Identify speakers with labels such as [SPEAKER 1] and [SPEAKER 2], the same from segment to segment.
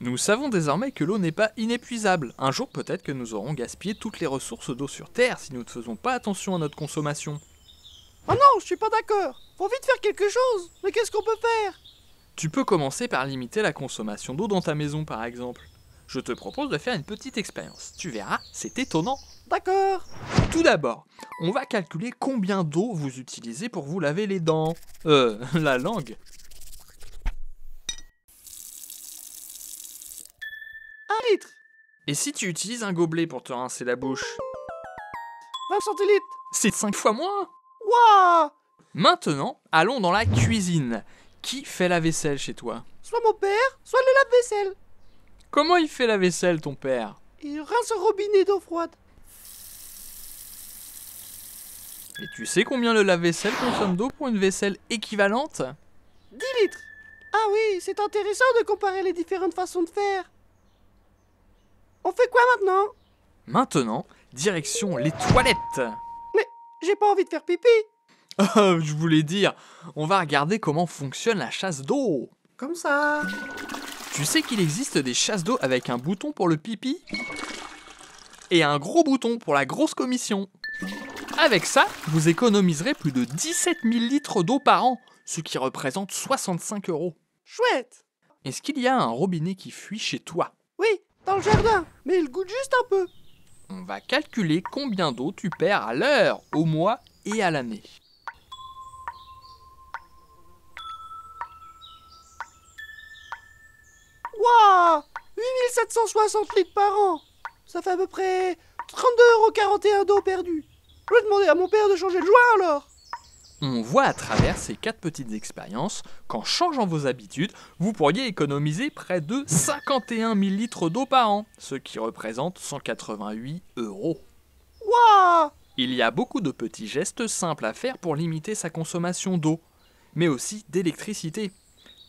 [SPEAKER 1] Nous savons désormais que l'eau n'est pas inépuisable. Un jour peut-être que nous aurons gaspillé toutes les ressources d'eau sur Terre si nous ne faisons pas attention à notre consommation. Ah non, je suis pas d'accord Faut vite faire quelque chose Mais qu'est-ce qu'on peut faire Tu peux commencer par limiter la consommation d'eau dans ta maison par exemple. Je te propose de faire une petite expérience. Tu verras, c'est étonnant. D'accord Tout d'abord, on va calculer combien d'eau vous utilisez pour vous laver les dents. Euh, la langue. Et si tu utilises un gobelet pour te rincer la bouche 20 centilitres C'est 5 fois moins Waouh Maintenant, allons dans la cuisine. Qui fait la vaisselle chez toi
[SPEAKER 2] Soit mon père, soit le lave-vaisselle.
[SPEAKER 1] Comment il fait la vaisselle, ton père
[SPEAKER 2] Il rince un robinet d'eau froide.
[SPEAKER 1] Et tu sais combien le lave-vaisselle consomme d'eau pour une vaisselle équivalente
[SPEAKER 2] 10 litres Ah oui, c'est intéressant de comparer les différentes façons de faire maintenant
[SPEAKER 1] Maintenant, direction les toilettes Mais j'ai pas envie de faire pipi oh, Je voulais dire, on va regarder comment fonctionne la chasse d'eau
[SPEAKER 2] Comme ça
[SPEAKER 1] Tu sais qu'il existe des chasses d'eau avec un bouton pour le pipi et un gros bouton pour la grosse commission avec ça, vous économiserez plus de 17 000 litres d'eau par an, ce qui représente 65 euros. Chouette Est-ce qu'il y a un robinet qui fuit chez toi dans le jardin, mais il goûte juste un peu. On va calculer combien d'eau tu perds à l'heure, au mois et à l'année.
[SPEAKER 2] Waouh 8760 litres par an Ça fait à peu près 32,41 d'eau perdue. Je vais demander à mon père de changer de joint alors
[SPEAKER 1] on voit à travers ces quatre petites expériences qu'en changeant vos habitudes, vous pourriez économiser près de 51 000 litres d'eau par an, ce qui représente 188 euros. Waouh Il y a beaucoup de petits gestes simples à faire pour limiter sa consommation d'eau, mais aussi d'électricité.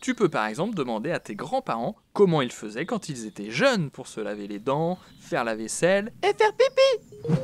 [SPEAKER 1] Tu peux par exemple demander à tes grands-parents comment ils faisaient quand ils étaient jeunes pour se laver les dents, faire la vaisselle et faire pipi